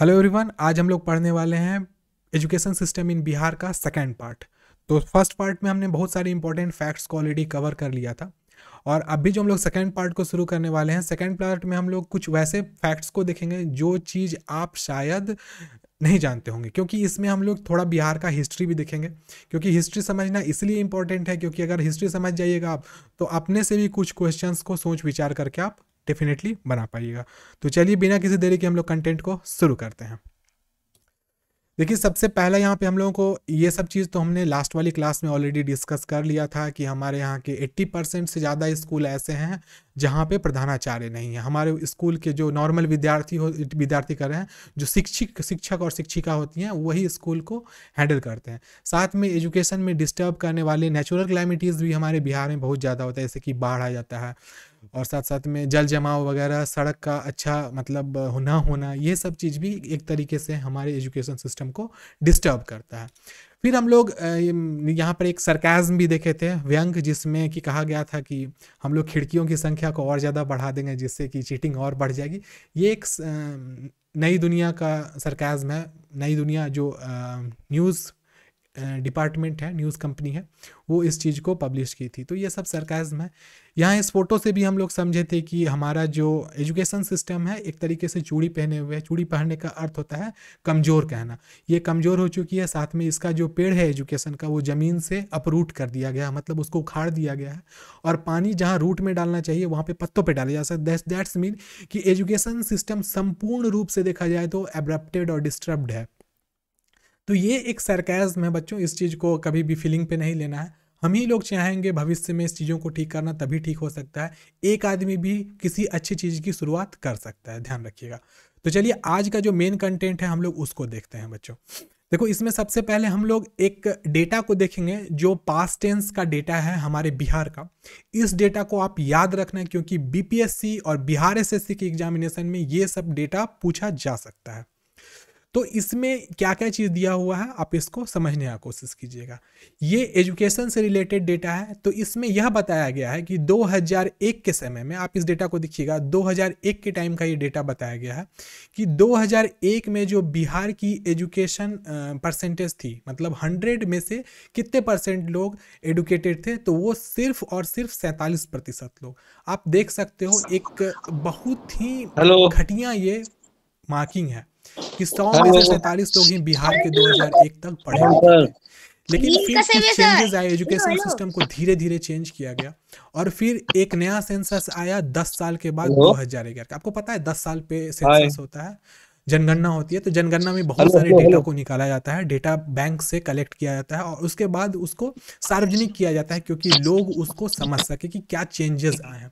hello everyone आज हम लोग पढ़ने वाले हैं एजुकेशन सिस्टम इन बिहार का सेकेंड पार्ट तो फर्स्ट पार्ट में हमने बहुत सारे इंपॉर्टेंट फैक्ट्स को ऑलरेडी कवर कर लिया था और अभी जो हम लोग सेकेंड पार्ट को शुरू करने वाले हैं सेकेंड पार्ट में हम लोग कुछ वैसे फैक्ट्स को देखेंगे जो चीज़ आप शायद नहीं जानते होंगे क्योंकि इसमें हम लोग थोड़ा बिहार का हिस्ट्री भी देखेंगे क्योंकि हिस्ट्री समझना इसलिए इंपॉर्टेंट है क्योंकि अगर हिस्ट्री समझ जाइएगा आप तो अपने से भी कुछ क्वेश्चंस को सोच विचार करके आप डेफिनेटली बना पाइएगा तो चलिए बिना किसी देरी के हम लोग कंटेंट को शुरू करते हैं देखिए सबसे पहला यहाँ पे हम लोगों को ये सब चीज़ तो हमने लास्ट वाली क्लास में ऑलरेडी डिस्कस कर लिया था कि हमारे यहाँ के 80 परसेंट से ज़्यादा स्कूल ऐसे हैं जहाँ पे प्रधानाचार्य नहीं है हमारे स्कूल के जो नॉर्मल विद्यार्थी हो विद्यार्थी कर रहे हैं जो शिक्षक शिक्षक और शिक्षिका होती हैं वही स्कूल को हैंडल करते हैं साथ में एजुकेशन में डिस्टर्ब करने वाले नेचुरल क्लाइमिटीज़ भी हमारे बिहार में बहुत ज़्यादा होता है जैसे कि बाढ़ आ जाता है और साथ साथ में जल जमाव वगैरह सड़क का अच्छा मतलब ना होना ये सब चीज़ भी एक तरीके से हमारे एजुकेशन सिस्टम को डिस्टर्ब करता है फिर हम लोग यहाँ पर एक सरकाज्म भी देखे थे व्यंग जिसमें कि कहा गया था कि हम लोग खिड़कियों की संख्या को और ज़्यादा बढ़ा देंगे जिससे कि चीटिंग और बढ़ जाएगी ये एक नई दुनिया का सरकाज्म है नई दुनिया जो न्यूज़ डिपार्टमेंट है न्यूज़ कंपनी है वो इस चीज़ को पब्लिश की थी तो ये सब सरकाज्म है यहाँ इस फोटो से भी हम लोग समझे थे कि हमारा जो एजुकेशन सिस्टम है एक तरीके से चूड़ी पहने हुए है चूड़ी पहनने का अर्थ होता है कमज़ोर कहना ये कमज़ोर हो चुकी है साथ में इसका जो पेड़ है एजुकेशन का वो ज़मीन से अपरूट कर दिया गया मतलब उसको उखाड़ दिया गया है और पानी जहाँ रूट में डालना चाहिए वहाँ पर पत्तों पर डाला जा सकता है दैट्स मीन कि एजुकेशन सिस्टम संपूर्ण रूप से देखा जाए तो एब्रप्टेड और डिस्टर्ब्ड है तो ये एक सरकैज में बच्चों इस चीज़ को कभी भी फीलिंग पे नहीं लेना है हम ही लोग चाहेंगे भविष्य में इस चीज़ों को ठीक करना तभी ठीक हो सकता है एक आदमी भी किसी अच्छी चीज़ की शुरुआत कर सकता है ध्यान रखिएगा तो चलिए आज का जो मेन कंटेंट है हम लोग उसको देखते हैं बच्चों देखो इसमें सबसे पहले हम लोग एक डेटा को देखेंगे जो पास्ट टेंस का डेटा है हमारे बिहार का इस डेटा को आप याद रखना क्योंकि बीपीएससी और बिहार एसएससी के एग्जामिनेशन में ये सब डेटा पूछा जा सकता है तो इसमें क्या क्या चीज़ दिया हुआ है आप इसको समझने की कोशिश कीजिएगा ये एजुकेशन से रिलेटेड डेटा है तो इसमें यह बताया गया है कि 2001 के समय में आप इस डेटा को देखिएगा 2001 के टाइम का ये डेटा बताया गया है कि 2001 में जो बिहार की एजुकेशन परसेंटेज थी मतलब 100 में से कितने परसेंट लोग एडुकेटेड थे तो वो सिर्फ और सिर्फ सैंतालीस प्रतिशत लोग आप देख सकते हो एक बहुत ही घटिया ये मार्किंग है सौ में से सैतालीस लोग ही बिहार के 2001 तक पढ़े लेकिन फिर चेंजेस आए एजुकेशन सिस्टम को धीरे धीरे चेंज किया गया और फिर एक नया सेंसस आया दस साल के बाद दो हजार ग्यारह आपको पता है दस साल पे सेंसस होता है जनगणना होती है तो जनगणना में बहुत सारे डेटा को निकाला जाता है डेटा बैंक से कलेक्ट किया जाता है और उसके बाद उसको सार्वजनिक किया जाता है क्योंकि लोग उसको समझ सके कि क्या चेंजेस आए हैं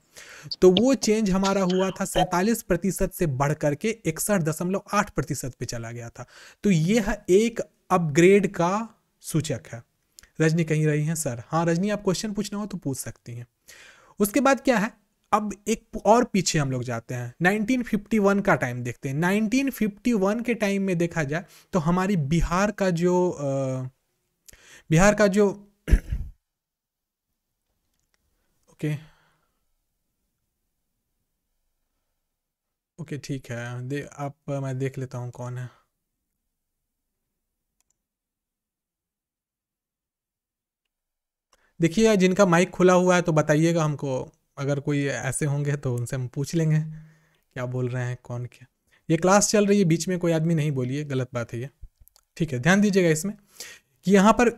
तो वो चेंज हमारा हुआ था सैतालीस प्रतिशत से बढ़ करके इकसठ दशमलव आठ प्रतिशत पे चला गया था तो यह एक अपग्रेड का सूचक है रजनी कहीं रही हैं सर हाँ रजनी आप क्वेश्चन पूछना हो तो पूछ सकती हैं उसके बाद क्या है अब एक और पीछे हम लोग जाते हैं 1951 का टाइम देखते हैं 1951 के टाइम में देखा जाए तो हमारी बिहार का जो बिहार का जो ओके ओके ठीक है दे आप मैं देख लेता हूँ कौन है देखिए जिनका माइक खुला हुआ है तो बताइएगा हमको अगर कोई ऐसे होंगे तो उनसे हम पूछ लेंगे क्या बोल रहे हैं कौन क्या ये क्लास चल रही है बीच में कोई आदमी नहीं बोलिए गलत बात है ये ठीक है ध्यान दीजिएगा इसमें कि यहाँ पर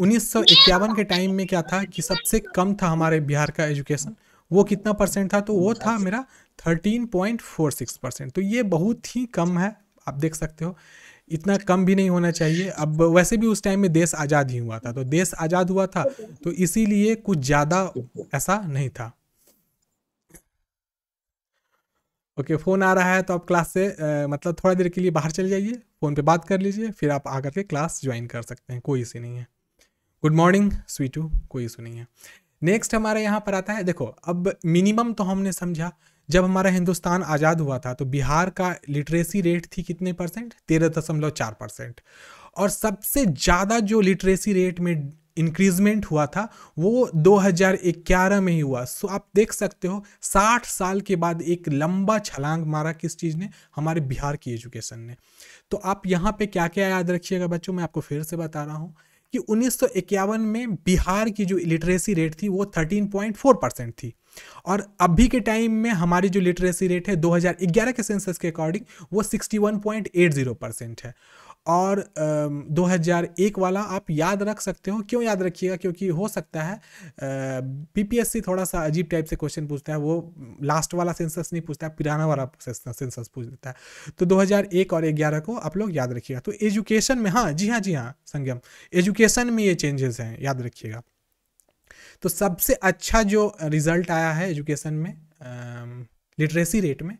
उन्नीस के टाइम में क्या था कि सबसे कम था हमारे बिहार का एजुकेशन वो कितना परसेंट था तो वो था मेरा 13.46 परसेंट तो ये बहुत ही कम है आप देख सकते हो इतना कम भी नहीं होना चाहिए अब वैसे भी उस टाइम में देश आज़ाद ही हुआ था तो देश आज़ाद हुआ था तो इसीलिए कुछ ज़्यादा ऐसा नहीं था ओके फ़ोन आ रहा है तो आप क्लास से आ, मतलब थोड़ा देर के लिए बाहर चले जाइए फ़ोन पे बात कर लीजिए फिर आप आकर के क्लास ज्वाइन कर सकते हैं कोई इशू नहीं है गुड मॉर्निंग स्वीटू कोई इशू नहीं है नेक्स्ट हमारे यहाँ पर आता है देखो अब मिनिमम तो हमने समझा जब हमारा हिंदुस्तान आज़ाद हुआ था तो बिहार का लिटरेसी रेट थी कितने परसेंट तेरह दशमलव चार परसेंट और सबसे ज़्यादा जो लिटरेसी रेट में इंक्रीजमेंट हुआ था वो 2011 में ही हुआ सो आप देख सकते हो 60 साल के बाद एक लंबा छलांग मारा किस चीज़ ने हमारे बिहार की एजुकेशन ने तो आप यहाँ पे क्या क्या याद रखिएगा बच्चों मैं आपको फिर से बता रहा हूँ कि उन्नीस में बिहार की जो लिटरेसी रेट थी वो 13.4 परसेंट थी और अभी के टाइम में हमारी जो लिटरेसी रेट है 2011 के सेंसस के अकॉर्डिंग वो 61.80 परसेंट है और दो हज़ार एक वाला आप याद रख सकते हो क्यों याद रखिएगा क्योंकि हो सकता है पीपीएससी थोड़ा सा अजीब टाइप से क्वेश्चन पूछता है वो लास्ट वाला सेंसस नहीं पूछता है पुराना वाला सेंसस पूछ देता है तो 2001 और ग्यारह को आप लोग याद रखिएगा तो एजुकेशन में हाँ जी हाँ जी हाँ संगम एजुकेशन में ये चेंजेस हैं याद रखिएगा तो सबसे अच्छा जो रिजल्ट आया है एजुकेशन में लिटरेसी रेट में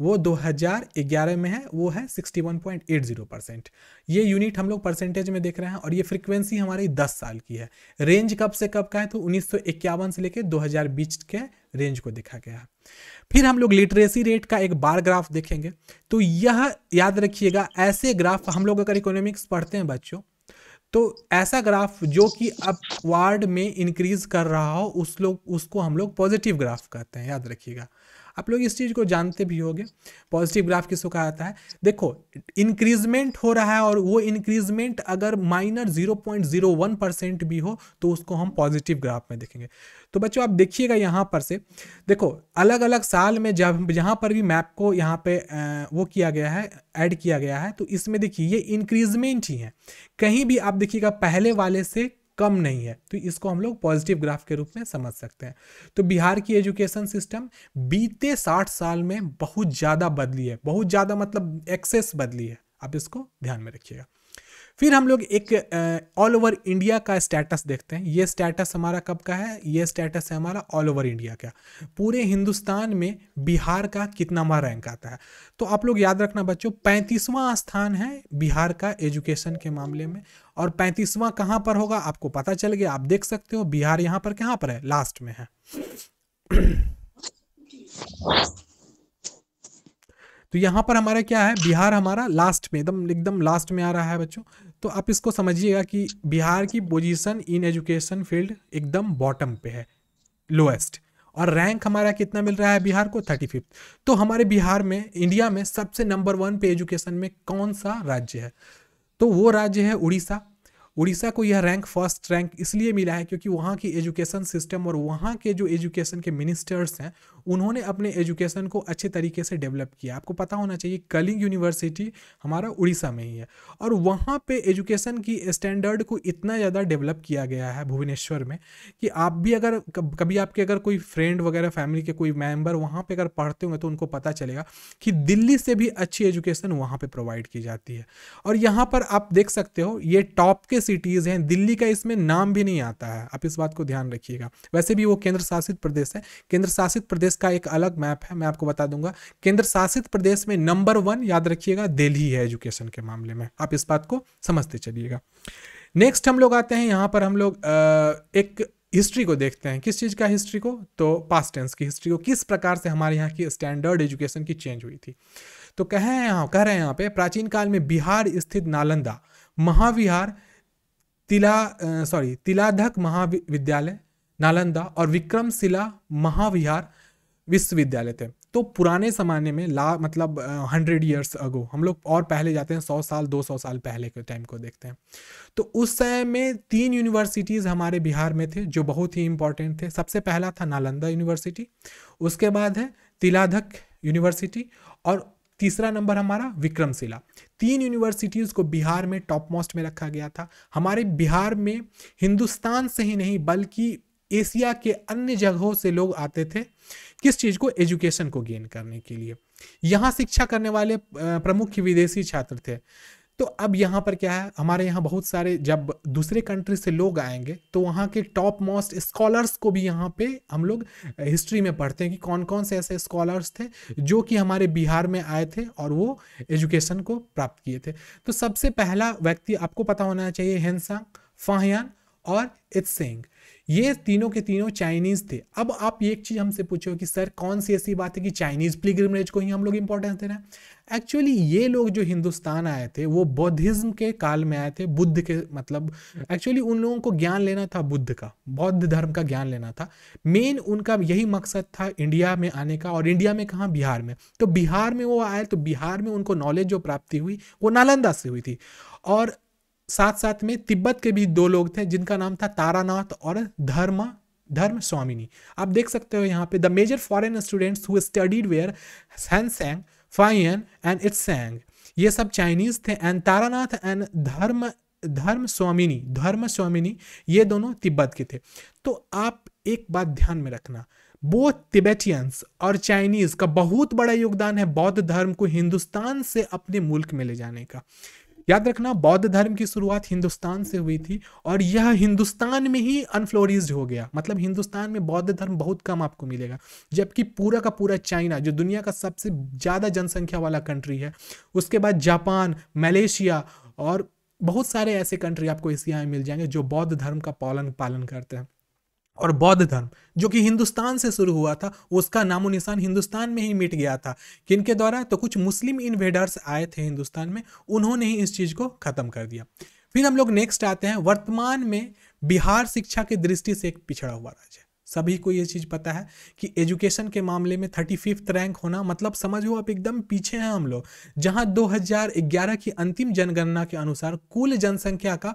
वो 2011 में है वो है 61.80 परसेंट ये यूनिट हम लोग परसेंटेज में देख रहे हैं और ये फ्रीक्वेंसी हमारी 10 साल की है रेंज कब से कब का है तो उन्नीस से लेकर 2000 बीच के रेंज को देखा गया है फिर हम लोग लिटरेसी रेट का एक बार ग्राफ देखेंगे तो यह याद रखिएगा ऐसे ग्राफ हम लोग अगर इकोनॉमिक्स पढ़ते हैं बच्चों तो ऐसा ग्राफ जो कि अब वार्ड में इंक्रीज कर रहा हो उस लोग उसको हम लोग पॉजिटिव ग्राफ कहते हैं याद रखिएगा आप लोग इस चीज़ को जानते भी होंगे पॉजिटिव ग्राफ किसको कहा जाता है देखो इंक्रीजमेंट हो रहा है और वो इंक्रीजमेंट अगर minor zero point zero one percent भी हो तो उसको हम पॉजिटिव ग्राफ में देखेंगे तो बच्चों आप देखिएगा यहाँ पर से देखो अलग अलग साल में जब जहाँ पर भी मैप को यहाँ पे वो किया गया है ऐड किया गया है तो इसमें देखिए ये इंक्रीजमेंट ही है कहीं भी आप देखिएगा पहले वाले से कम नहीं है तो इसको हम लोग पॉजिटिव ग्राफ के रूप में समझ सकते हैं तो बिहार की एजुकेशन सिस्टम बीते साठ साल में बहुत ज़्यादा बदली है बहुत ज़्यादा मतलब एक्सेस बदली है आप इसको ध्यान में रखिएगा फिर हम लोग एक ऑल ओवर इंडिया का स्टेटस देखते हैं ये स्टेटस हमारा कब का है ये स्टेटस है हमारा ऑल ओवर इंडिया का पूरे हिंदुस्तान में बिहार का कितनावा रैंक आता है तो आप लोग याद रखना बच्चों पैंतीसवां स्थान है बिहार का एजुकेशन के मामले में और पैंतीसवां कहाँ पर होगा आपको पता चल गया आप देख सकते हो बिहार यहाँ पर कहाँ पर है लास्ट में है तो यहाँ पर हमारा क्या है बिहार हमारा लास्ट में एकदम एकदम लास्ट में आ रहा है बच्चों तो आप इसको समझिएगा कि बिहार की पोजीशन इन एजुकेशन फील्ड एकदम बॉटम पे है लोएस्ट और रैंक हमारा कितना मिल रहा है बिहार को थर्टी फिफ्थ तो हमारे बिहार में इंडिया में सबसे नंबर वन पे एजुकेशन में कौन सा राज्य है तो वो राज्य है उड़ीसा उड़ीसा को यह रैंक फर्स्ट रैंक इसलिए मिला है क्योंकि वहाँ की एजुकेशन सिस्टम और वहाँ के जो एजुकेशन के मिनिस्टर्स हैं उन्होंने अपने एजुकेशन को अच्छे तरीके से डेवलप किया आपको पता होना चाहिए कलिंग यूनिवर्सिटी हमारा उड़ीसा में ही है और वहाँ पे एजुकेशन की स्टैंडर्ड को इतना ज़्यादा डेवलप किया गया है भुवनेश्वर में कि आप भी अगर कभी आपके अगर कोई फ्रेंड वगैरह फैमिली के कोई मेम्बर वहाँ पर अगर पढ़ते होंगे तो उनको पता चलेगा कि दिल्ली से भी अच्छी एजुकेशन वहाँ पर प्रोवाइड की जाती है और यहाँ पर आप देख सकते हो ये टॉप के सिटीज़ हैं दिल्ली का इसमें नाम भी नहीं आता है आप इस बात को ध्यान रखिएगा वैसे भी वो केंद्र शासित प्रदेश है केंद्र शासित प्रदेश का एक अलग मैप है मैं आपको बता दूंगा केंद्र शासित प्रदेश में नंबर वन याद रखिएगा दिल्ली है एजुकेशन के मामले में आप इस बात को समझते चलिएगा नेक्स्ट हम लोग आते हैं यहाँ पर हम लोग एक हिस्ट्री को देखते हैं किस चीज़ का हिस्ट्री को तो पास्ट टेंस की हिस्ट्री को किस प्रकार से हमारे यहाँ की स्टैंडर्ड एजुकेशन की चेंज हुई थी तो कहें यहाँ कह रहे हैं यहाँ पे प्राचीन काल में बिहार स्थित नालंदा महाविहार तिला सॉरी तिलाधक महाविद्यालय नालंदा और विक्रमशिला महाविहार विश्वविद्यालय थे तो पुराने ज़माने में ला मतलब हंड्रेड ईयर्स अगो हम लोग और पहले जाते हैं सौ साल दो सौ साल पहले के टाइम को देखते हैं तो उस समय में तीन यूनिवर्सिटीज़ हमारे बिहार में थे जो बहुत ही इंपॉर्टेंट थे सबसे पहला था नालंदा यूनिवर्सिटी उसके बाद है तिलाधक यूनिवर्सिटी और तीसरा नंबर हमारा विक्रमशिला तीन यूनिवर्सिटीज़ को बिहार में टॉप मोस्ट में रखा गया था हमारे बिहार में हिंदुस्तान से ही नहीं बल्कि एशिया के अन्य जगहों से लोग आते थे किस चीज़ को एजुकेशन को गेन करने के लिए यहाँ शिक्षा करने वाले प्रमुख विदेशी छात्र थे तो अब यहाँ पर क्या है हमारे यहाँ बहुत सारे जब दूसरे कंट्री से लोग आएंगे तो वहाँ के टॉप मोस्ट स्कॉलर्स को भी यहाँ पे हम लोग हिस्ट्री में पढ़ते हैं कि कौन कौन से ऐसे स्कॉलर्स थे जो कि हमारे बिहार में आए थे और वो एजुकेशन को प्राप्त किए थे तो सबसे पहला व्यक्ति आपको पता होना चाहिए हेनसांग फाहयान और सिंह ये तीनों के तीनों चाइनीज थे अब आप एक चीज़ हमसे पूछो कि सर कौन सी ऐसी बात है कि चाइनीज प्लीग्रमरेज को ही हम लोग इंपॉर्टेंस दे रहे हैं एक्चुअली ये लोग जो हिंदुस्तान आए थे वो बौद्धिज्म के काल में आए थे बुद्ध के मतलब एक्चुअली उन लोगों को ज्ञान लेना था बुद्ध का बौद्ध धर्म का ज्ञान लेना था मेन उनका यही मकसद था इंडिया में आने का और इंडिया में कहाँ बिहार में तो बिहार में वो आए तो बिहार में उनको नॉलेज जो प्राप्ति हुई वो नालंदा से हुई थी और साथ साथ में तिब्बत के भी दो लोग थे जिनका नाम था तारानाथ और धर्म धर्म स्वामिनी आप देख सकते हो यहाँ पे the major foreign students who studied were सन फाइन एंड इट्स ये सब चाइनीज थे एंड तारानाथ एंड धर्म धर्म स्वामिनी धर्म स्वामिनी ये दोनों तिब्बत के थे तो आप एक बात ध्यान में रखना बोथ तिबेटियंस और चाइनीज का बहुत बड़ा योगदान है बौद्ध धर्म को हिंदुस्तान से अपने मुल्क में ले जाने का याद रखना बौद्ध धर्म की शुरुआत हिंदुस्तान से हुई थी और यह हिंदुस्तान में ही अनफ्लोरिज हो गया मतलब हिंदुस्तान में बौद्ध धर्म बहुत कम आपको मिलेगा जबकि पूरा का पूरा चाइना जो दुनिया का सबसे ज़्यादा जनसंख्या वाला कंट्री है उसके बाद जापान मलेशिया और बहुत सारे ऐसे कंट्री आपको एशिया में मिल जाएंगे जो बौद्ध धर्म का पालन पालन करते हैं और बौद्ध धर्म जो कि हिंदुस्तान से शुरू हुआ था उसका नामो निशान हिंदुस्तान में ही मिट गया था किनके द्वारा तो कुछ मुस्लिम इन्वेडर्स आए थे हिंदुस्तान में उन्होंने ही इस चीज़ को ख़त्म कर दिया फिर हम लोग नेक्स्ट आते हैं वर्तमान में बिहार शिक्षा की दृष्टि से एक पिछड़ा हुआ राज्य है सभी को ये चीज़ पता है कि एजुकेशन के मामले में थर्टी फिफ्थ रैंक होना मतलब समझो आप एकदम पीछे हैं हम लोग जहां 2011 की अंतिम जनगणना के अनुसार कुल जनसंख्या का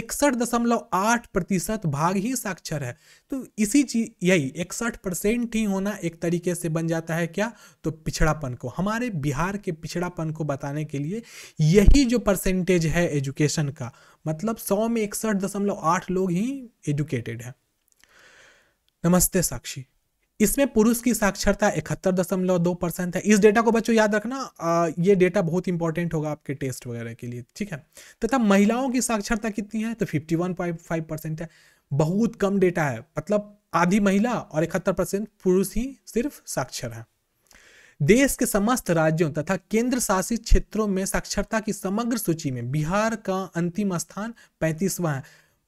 इकसठ दशमलव आठ प्रतिशत भाग ही साक्षर है तो इसी चीज यही इकसठ परसेंट ही होना एक तरीके से बन जाता है क्या तो पिछड़ापन को हमारे बिहार के पिछड़ापन को बताने के लिए यही जो परसेंटेज है एजुकेशन का मतलब सौ में इकसठ दशमलव आठ लोग ही एजुकेटेड हैं नमस्ते साक्षी इसमें पुरुष की साक्षरता इकहत्तर दशमलव दो परसेंट है इस डेटा को बच्चों याद रखना आ, ये डेटा बहुत इंपॉर्टेंट होगा आपके टेस्ट वगैरह के लिए ठीक है तथा महिलाओं की साक्षरता कितनी है तो fifty one point five percent है बहुत कम डेटा है मतलब आधी महिला और इकहत्तर परसेंट पुरुष ही सिर्फ साक्षर है देश के समस्त राज्यों तथा केंद्र शासित क्षेत्रों में साक्षरता की समग्र सूची में बिहार का अंतिम स्थान पैंतीसवां है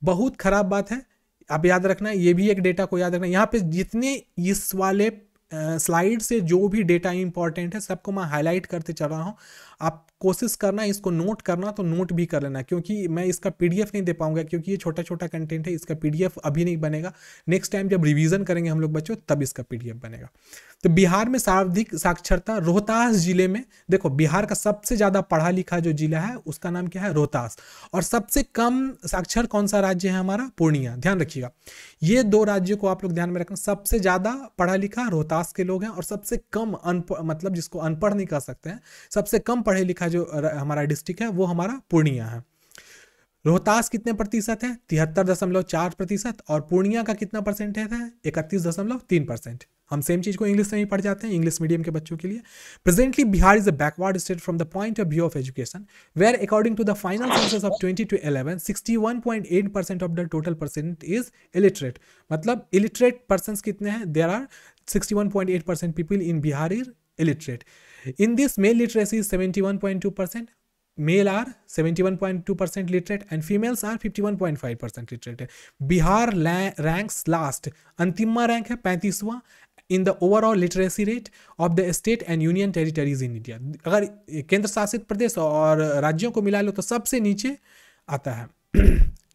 बहुत खराब बात है अब याद रखना ये भी एक डेटा को याद रखना यहाँ पे जितने इस वाले स्लाइड से जो भी डेटा इंपॉर्टेंट है सबको मैं हाईलाइट करते चल रहा हूँ आप कोशिश करना इसको नोट करना तो नोट भी कर लेना क्योंकि मैं इसका पीडीएफ नहीं दे पाऊंगा क्योंकि ये छोटा छोटा कंटेंट है इसका पीडीएफ अभी नहीं बनेगा नेक्स्ट टाइम जब रिवीजन करेंगे हम लोग बच्चों तब इसका पीडीएफ बनेगा तो बिहार में सर्वाधिक साक्षरता रोहतास जिले में देखो बिहार का सबसे ज़्यादा पढ़ा लिखा जो जिला है उसका नाम क्या है रोहतास और सबसे कम साक्षर कौन सा राज्य है हमारा पूर्णिया ध्यान रखिएगा ये दो राज्यों को आप लोग ध्यान में रखना सबसे ज़्यादा पढ़ा लिखा रोहतास के लोग हैं और सबसे कम अनपढ़ मतलब जिसको अनपढ़ नहीं कह सकते हैं सबसे कम पढ़े लिखा जो हमारा डिस्ट्रिक्ट है वो हमारा पूर्णिया है रोहतास कितने प्रतिशत है तिहत्तर दशमलव चार प्रतिशत और पूर्णिया का कितना परसेंट है इकतीस दशमलव तीन परसेंट हम सेम चीज को इंग्लिश में ही पढ़ जाते हैं इंग्लिश मीडियम के बच्चों के लिए presently Bihar is a backward state from the point of view of education where according to the final of twenty two 11 61.8 percent of the total percent is illiterate मतलब इलिटरेट पर्सन कितने हैं there are 61.8 percent people in Bihar is illiterate are seventy one point two percent literate and females are fifty one point five percent literate Bihar ranks last अंतिम rank है पैंतीसवां in the overall literacy rate of the state and union territories in India अगर केंद्र शासित प्रदेश और राज्यों को मिला लो तो सबसे नीचे आता है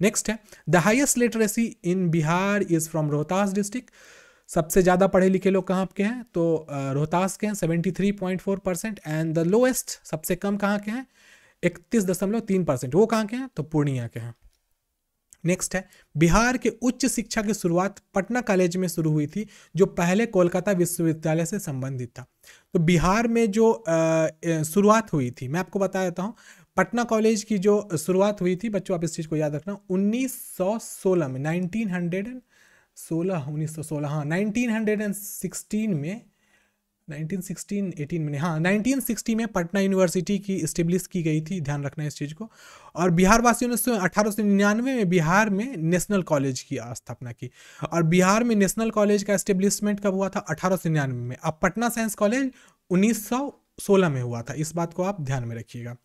नेक्स्ट है the highest literacy in Bihar is from Rohtas district सबसे ज़्यादा पढ़े लिखे लोग कहाँ के हैं तो रोहतास के हैं seventy three point four percent and the lowest सबसे कम कहाँ के हैं इकतीस दशमलव तीन परसेंट वो कहाँ के हैं तो पूर्णिया के हैं नेक्स्ट है बिहार के उच्च शिक्षा की शुरुआत पटना कॉलेज में शुरू हुई थी जो पहले कोलकाता विश्वविद्यालय से संबंधित था तो बिहार में जो शुरुआत हुई थी मैं आपको बता देता हूँ पटना कॉलेज की जो शुरुआत हुई थी बच्चों आप इस चीज़ को याद रखना 1916 में 1916 सोलह उन्नीस सौ सोलह हाँ नाइनटीन हंड्रेड एंड सिक्सटीन में नाइनटीन सिक्सटीन एटीन में हाँ नाइनटीन सिक्सटी में पटना यूनिवर्सिटी की इस्टेब्लिश की गई थी ध्यान रखना इस चीज़ को और बिहार वासियों ने अठारह सौ निन्यानवे में बिहार में नेशनल कॉलेज की स्थापना की और बिहार में नेशनल कॉलेज का इस्टेब्लिशमेंट कब हुआ था अठारह में अब पटना साइंस कॉलेज उन्नीस सोलह में हुआ था इस बात को आप ध्यान में रखिएगा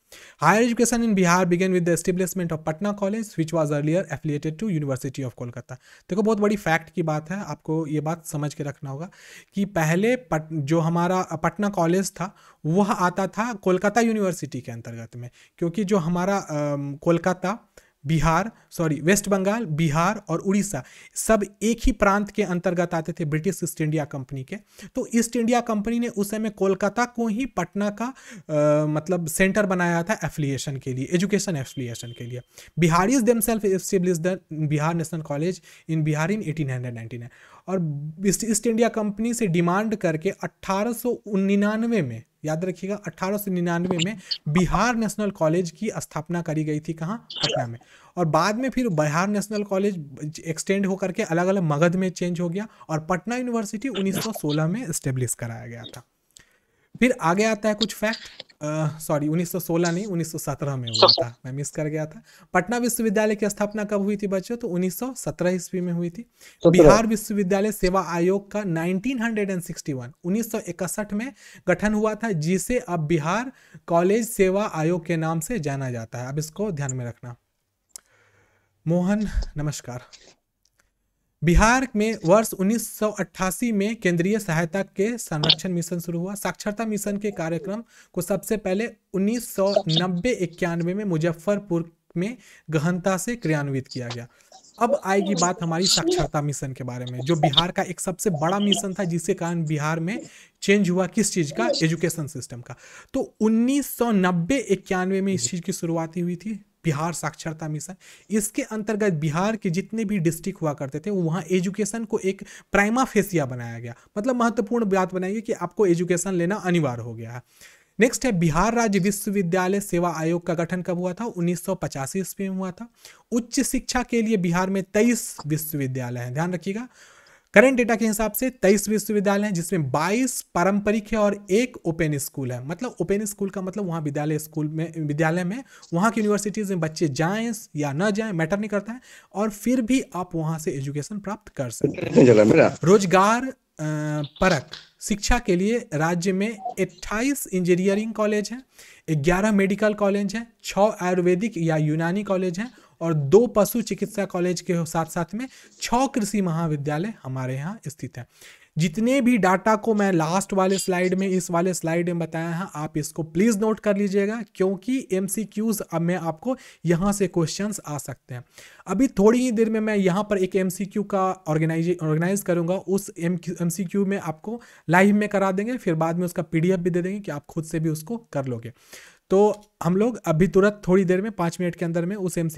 higher education in Bihar began with the establishment of Patna college which was earlier affiliated to university of Kolkata देखो बहुत बड़ी फैक्ट की बात है आपको ये बात समझ के रखना होगा कि पहले पट जो हमारा पटना कॉलेज था वह आता था कोलकाता यूनिवर्सिटी के अंतर्गत में क्योंकि जो हमारा कोलकाता बिहार सॉरी वेस्ट बंगाल बिहार और उड़ीसा सब एक ही प्रांत के अंतर्गत आते थे ब्रिटिश ईस्ट इंडिया कंपनी के तो ईस्ट इंडिया कंपनी ने उस समय कोलकाता को ही पटना का आ, मतलब सेंटर बनाया था एफिलिएशन के लिए एजुकेशन एफिलिएशन के लिए Bihar is them self establish the Bihar national college in Bihar in eighteen और ईस्ट इंडिया कंपनी से डिमांड करके अट्ठारह में याद रखिएगा अठारह में बिहार नेशनल कॉलेज की स्थापना करी गई थी कहाँ पटना में और बाद में फिर बिहार नेशनल कॉलेज एक्सटेंड होकर के अलग अलग मगध में चेंज हो गया और पटना यूनिवर्सिटी 1916 में स्टेब्लिश कराया गया था फिर आगे आता है कुछ फैक्ट सॉरी uh, 1916 नहीं 1917 में हुआ था मैं मिस कर गया था पटना विश्वविद्यालय की स्थापना कब हुई थी बच्चों तो 1917 ईस्वी में हुई थी बिहार विश्वविद्यालय सेवा आयोग का 1961 1961 में गठन हुआ था जिसे अब बिहार कॉलेज सेवा आयोग के नाम से जाना जाता है अब इसको ध्यान में रखना मोहन नमस्कार बिहार में वर्ष 1988 में केंद्रीय सहायता के संरक्षण मिशन शुरू हुआ साक्षरता मिशन के कार्यक्रम को सबसे पहले उन्नीस सौ में मुजफ्फरपुर में गहनता से क्रियान्वित किया गया अब आएगी बात हमारी साक्षरता मिशन के बारे में जो बिहार का एक सबसे बड़ा मिशन था जिसके कारण बिहार में चेंज हुआ किस चीज़ का एजुकेशन सिस्टम का तो उन्नीस सौ में इस चीज़ की शुरुआत हुई थी बिहार साक्षरता मिशन इसके अंतर्गत बिहार के जितने भी डिस्ट्रिक्ट हुआ करते थे वहाँ एजुकेशन को एक प्राइमा फेसिया बनाया गया मतलब महत्वपूर्ण बात बनाई कि आपको एजुकेशन लेना अनिवार्य हो गया है नेक्स्ट है बिहार राज्य विश्वविद्यालय सेवा आयोग का गठन कब हुआ था उन्नीस सौ ईस्वी में हुआ था उच्च शिक्षा के लिए बिहार में तेईस विश्वविद्यालय हैं ध्यान रखिएगा करंट डेटा के हिसाब से तेईस विश्वविद्यालय हैं जिसमें बाईस पारंपरिक है और एक ओपन स्कूल है मतलब ओपन स्कूल का मतलब वहाँ विद्यालय स्कूल में विद्यालय में वहाँ की यूनिवर्सिटीज़ में बच्चे जाएँ या ना जाएँ मैटर नहीं करता है और फिर भी आप वहाँ से एजुकेशन प्राप्त कर सकते हैं रोजगार परक शिक्षा के लिए राज्य में 28 इंजीनियरिंग कॉलेज हैं 11 मेडिकल कॉलेज हैं 6 आयुर्वेदिक या यूनानी कॉलेज हैं और दो पशु चिकित्सा कॉलेज के साथ साथ में छः कृषि महाविद्यालय हमारे यहाँ स्थित हैं जितने भी डाटा को मैं लास्ट वाले स्लाइड में इस वाले स्लाइड में बताया है आप इसको प्लीज़ नोट कर लीजिएगा क्योंकि एम अब में आपको यहाँ से क्वेश्चंस आ सकते हैं अभी थोड़ी ही देर में मैं यहाँ पर एक एम का ऑर्गेनाइज ऑर्गेनाइज करूँगा उस एम एम में आपको लाइव में करा देंगे फिर बाद में उसका पी भी दे देंगे कि आप खुद से भी उसको कर लोगे तो हम लोग अभी तुरंत थोड़ी देर में पाँच मिनट के अंदर में उस एम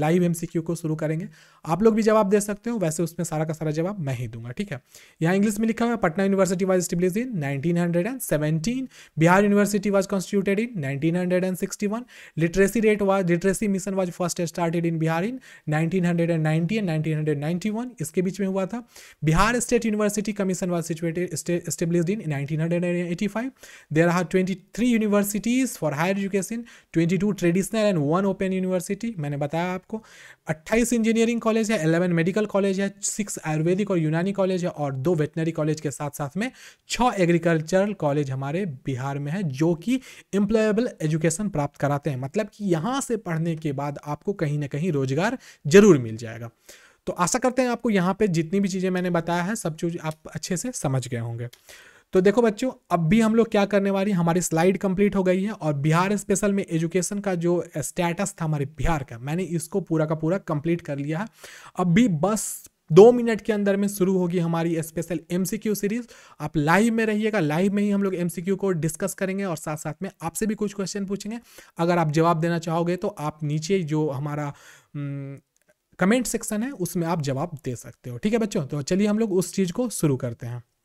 लाइव एम को शुरू करेंगे आप लोग भी जवाब दे सकते हो वैसे उसमें सारा का सारा जवाब मैं ही दूंगा ठीक है यहाँ इंग्लिश में लिखा हुआ है Patna university was establish in nineteen hundred and Bihar university was constituted in nineteen hundred and literacy rate was literacy mission was first started in Bihar in nineteen hundred and ninety nineteen hundred one इसके बीच में हुआ था Bihar state university commission was situated in nineteen hundred and eighty five are universities for higher education education 22 traditional and one open university मैंने बताया आपको 28 engineering college है 11 medical college है सिक्स आयुर्वेदिक और यूनानी कॉलेज है और दो वेटनरी कॉलेज के साथ साथ में छः एग्रीकल्चरल कॉलेज हमारे बिहार में है जो कि एम्प्लॉयबल एजुकेशन प्राप्त कराते हैं मतलब कि यहाँ से पढ़ने के बाद आपको कहीं ना कहीं रोजगार जरूर मिल जाएगा तो आशा करते हैं आपको यहाँ पे जितनी भी चीज़ें मैंने बताया है सब चीज़ आप अच्छे से समझ गए होंगे तो देखो बच्चों अब भी हम लोग क्या करने वाले हैं हमारी स्लाइड कंप्लीट हो गई है और बिहार स्पेशल में एजुकेशन का जो स्टेटस था हमारे बिहार का मैंने इसको पूरा का पूरा कंप्लीट कर लिया है अब भी बस दो मिनट के अंदर में शुरू होगी हमारी स्पेशल एमसीक्यू सीरीज आप लाइव में रहिएगा लाइव में ही हम लोग एमसीक्यू को डिस्कस करेंगे और साथ साथ में आपसे भी कुछ क्वेश्चन पूछेंगे अगर आप जवाब देना चाहोगे तो आप नीचे जो हमारा कमेंट सेक्शन है उसमें आप जवाब दे सकते हो ठीक है बच्चों तो चलिए हम लोग उस चीज़ को शुरू करते हैं